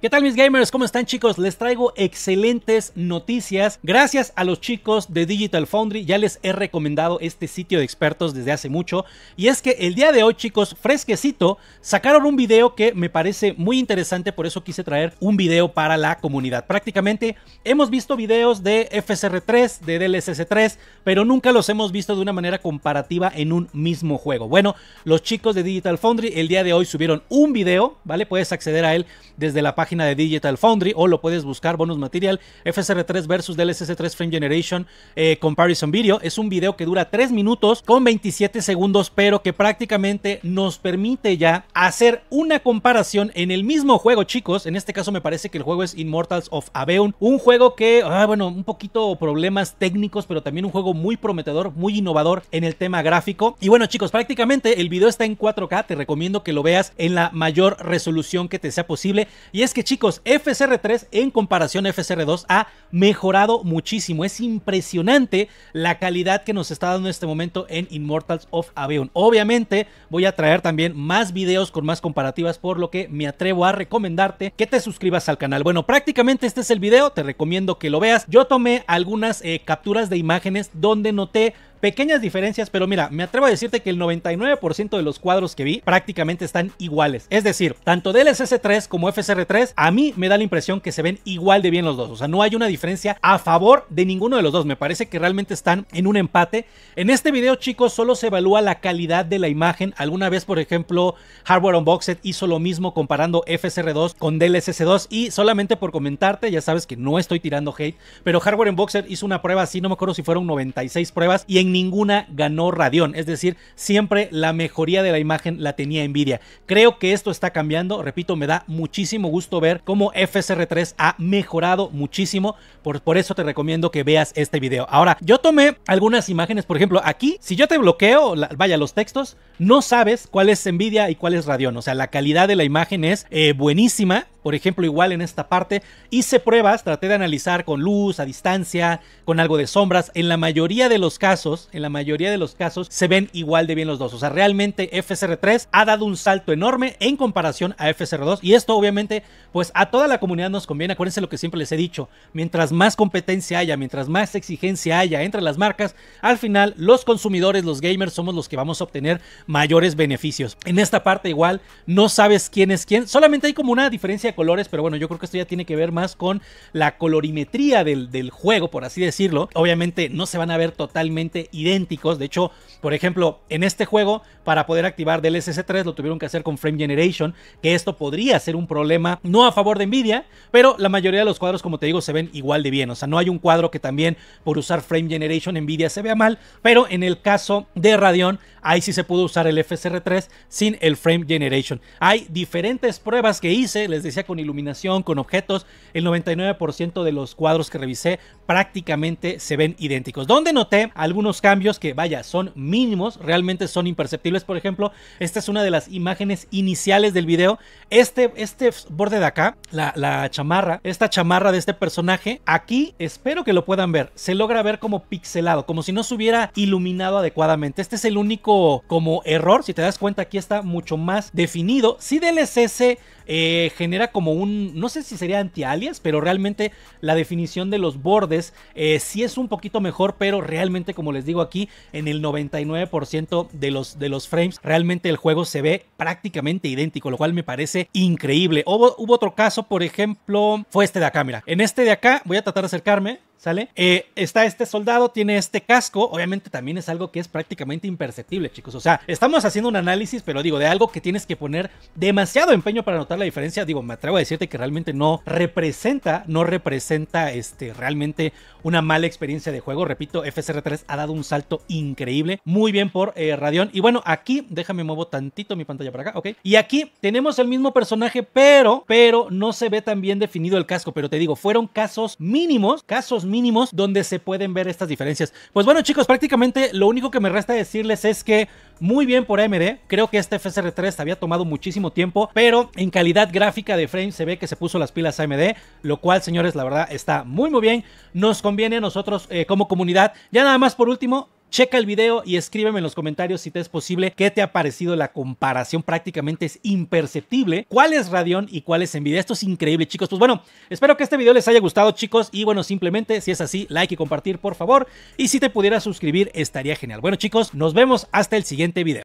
¿Qué tal mis gamers? ¿Cómo están chicos? Les traigo excelentes noticias. Gracias a los chicos de Digital Foundry ya les he recomendado este sitio de expertos desde hace mucho. Y es que el día de hoy chicos, fresquecito, sacaron un video que me parece muy interesante, por eso quise traer un video para la comunidad. Prácticamente hemos visto videos de FSR3, de DLSS3, pero nunca los hemos visto de una manera comparativa en un mismo juego. Bueno, los chicos de Digital Foundry el día de hoy subieron un video, ¿vale? Puedes acceder a él desde la página de Digital Foundry o lo puedes buscar, bonus material, FSR3 versus DLSS3 Frame Generation eh, Comparison Video. Es un video que dura 3 minutos con 27 segundos, pero que prácticamente nos permite ya hacer una comparación en el mismo juego, chicos. En este caso me parece que el juego es Immortals of Aveum, un juego que, ah, bueno, un poquito problemas técnicos, pero también un juego muy prometedor, muy innovador en el tema gráfico. Y bueno, chicos, prácticamente el video está en 4K, te recomiendo que lo veas en la mayor resolución que te sea posible. Y es que chicos, FCR3 en comparación a FCR2 ha mejorado muchísimo. Es impresionante la calidad que nos está dando en este momento en Immortals of Aveon. Obviamente voy a traer también más videos con más comparativas, por lo que me atrevo a recomendarte que te suscribas al canal. Bueno, prácticamente este es el video, te recomiendo que lo veas. Yo tomé algunas eh, capturas de imágenes donde noté Pequeñas diferencias, pero mira, me atrevo a decirte que el 99% de los cuadros que vi prácticamente están iguales. Es decir, tanto DLSS 3 como FSR 3, a mí me da la impresión que se ven igual de bien los dos. O sea, no hay una diferencia a favor de ninguno de los dos. Me parece que realmente están en un empate. En este video, chicos, solo se evalúa la calidad de la imagen. Alguna vez, por ejemplo, Hardware Unboxed hizo lo mismo comparando FSR 2 con DLSS 2. Y solamente por comentarte, ya sabes que no estoy tirando hate, pero Hardware Unboxed hizo una prueba así, no me acuerdo si fueron 96 pruebas. Y en ninguna ganó Radión. Es decir, siempre la mejoría de la imagen la tenía Nvidia. Creo que esto está cambiando. Repito, me da muchísimo gusto ver cómo FSR3 ha mejorado muchísimo. Por, eso te recomiendo que veas este video. Ahora, yo tomé algunas imágenes. Por ejemplo, aquí, si yo te bloqueo, vaya, los textos, no sabes cuál es Nvidia y cuál es Radeon. O sea, la calidad de la imagen es eh, buenísima por ejemplo, igual en esta parte. Hice pruebas, traté de analizar con luz, a distancia, con algo de sombras. En la mayoría de los casos, en la mayoría de los casos, se ven igual de bien los dos. O sea, realmente FSR3 ha dado un salto enorme en comparación a FSR2. Y esto, obviamente, pues a toda la comunidad nos conviene. Acuérdense lo que siempre les he dicho. Mientras más competencia haya, mientras más exigencia haya entre las marcas, al final los consumidores, los gamers, somos los que vamos a obtener mayores beneficios. En esta parte igual no sabes quién es quién. Solamente hay como una diferencia colores, pero bueno, yo creo que esto ya tiene que ver más con la colorimetría del, del juego, por así decirlo. Obviamente no se van a ver totalmente idénticos. De hecho, por ejemplo, en este juego, para poder activar del ss 3, lo tuvieron que hacer con Frame Generation, que esto podría ser un problema, no a favor de Nvidia, pero la mayoría de los cuadros, como te digo, se ven igual de bien. O sea, no hay un cuadro que también por usar Frame Generation Nvidia se vea mal, pero en el caso de Radeon, ahí sí se pudo usar el FSR3 sin el Frame Generation. Hay diferentes pruebas que hice, les decía con iluminación, con objetos, el 99% de los cuadros que revisé prácticamente se ven idénticos. Donde noté algunos cambios que, vaya, son mínimos, realmente son imperceptibles. Por ejemplo, esta es una de las imágenes iniciales del video. Este, este borde de acá, la, la chamarra, esta chamarra de este personaje, aquí espero que lo puedan ver. Se logra ver como pixelado, como si no se hubiera iluminado adecuadamente. Este es el único como error. Si te das cuenta, aquí está mucho más definido. Si del ss, eh, genera como un, no sé si sería anti-alias, pero realmente la definición de los bordes si eh, sí es un poquito mejor, pero realmente como les digo aquí, en el 99% de los, de los frames, realmente el juego se ve prácticamente idéntico, lo cual me parece increíble. Hubo, hubo otro caso, por ejemplo, fue este de acá, mira. En este de acá voy a tratar de acercarme ¿Sale? Eh, está este soldado, tiene este casco. Obviamente también es algo que es prácticamente imperceptible, chicos. O sea, estamos haciendo un análisis, pero digo, de algo que tienes que poner demasiado empeño para notar la diferencia. Digo, me atrevo a decirte que realmente no representa, no representa este, realmente una mala experiencia de juego. Repito, FSR3 ha dado un salto increíble. Muy bien por eh, Y bueno, aquí, déjame muevo tantito mi pantalla para acá, ok. Y aquí tenemos el mismo personaje, pero, pero no se ve tan bien definido el casco. Pero te digo, fueron casos mínimos, casos mínimos donde se pueden ver estas diferencias. Pues bueno chicos, prácticamente lo único que me resta decirles es que muy bien por AMD, creo que este FSR3 había tomado muchísimo tiempo, pero en calidad gráfica de frame se ve que se puso las pilas AMD, lo cual señores la verdad está muy muy bien, nos conviene a nosotros eh, como comunidad. Ya nada más por último, Checa el video y escríbeme en los comentarios si te es posible qué te ha parecido la comparación. Prácticamente es imperceptible cuál es Radeon y cuál es Nvidia. Esto es increíble, chicos. Pues bueno, espero que este video les haya gustado, chicos. Y bueno, simplemente si es así, like y compartir, por favor. Y si te pudieras suscribir, estaría genial. Bueno, chicos, nos vemos hasta el siguiente video.